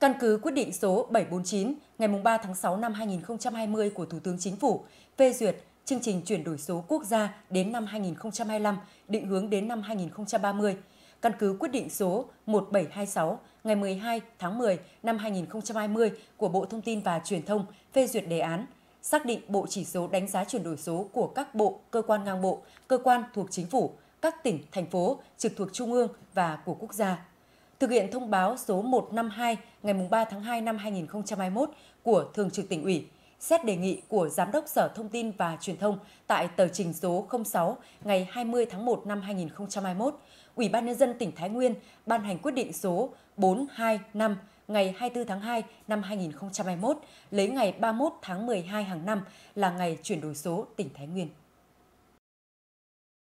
Căn cứ quyết định số 749 ngày 3 tháng 6 năm 2020 của Thủ tướng Chính phủ phê duyệt chương trình chuyển đổi số quốc gia đến năm 2025, định hướng đến năm 2030. Căn cứ quyết định số 1726 ngày 12 tháng 10 năm 2020 của Bộ Thông tin và Truyền thông phê duyệt đề án xác định bộ chỉ số đánh giá chuyển đổi số của các bộ, cơ quan ngang bộ, cơ quan thuộc chính phủ, các tỉnh, thành phố trực thuộc trung ương và của quốc gia thực hiện thông báo số 152 ngày 3 tháng 2 năm 2021 của Thường trực tỉnh ủy, xét đề nghị của Giám đốc Sở Thông tin và Truyền thông tại tờ trình số 06 ngày 20 tháng 1 năm 2021, Ủy ban Nhân dân tỉnh Thái Nguyên ban hành quyết định số 425 ngày 24 tháng 2 năm 2021, lấy ngày 31 tháng 12 hàng năm là ngày chuyển đổi số tỉnh Thái Nguyên.